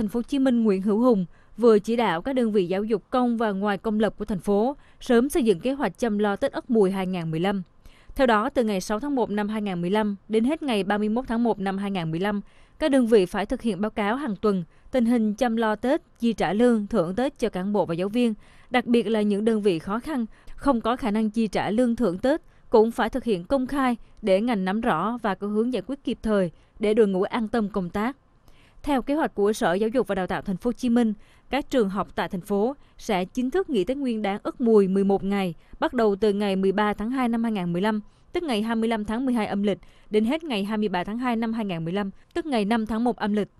thành phố Hồ Chí Minh Nguyễn Hữu Hùng vừa chỉ đạo các đơn vị giáo dục công và ngoài công lập của thành phố sớm xây dựng kế hoạch chăm lo Tết Ất Mùi 2015. Theo đó, từ ngày 6 tháng 1 năm 2015 đến hết ngày 31 tháng 1 năm 2015, các đơn vị phải thực hiện báo cáo hàng tuần tình hình chăm lo Tết, chi trả lương, thưởng Tết cho cán bộ và giáo viên, đặc biệt là những đơn vị khó khăn, không có khả năng chi trả lương thưởng Tết cũng phải thực hiện công khai để ngành nắm rõ và có hướng giải quyết kịp thời để đội ngũ an tâm công tác. Theo kế hoạch của Sở Giáo dục và Đào tạo Thành phố Hồ Chí Minh, các trường học tại thành phố sẽ chính thức nghỉ Tết Nguyên đán Ất Mùi 11 ngày, bắt đầu từ ngày 13 tháng 2 năm 2015, tức ngày 25 tháng 12 âm lịch, đến hết ngày 23 tháng 2 năm 2015, tức ngày 5 tháng 1 âm lịch.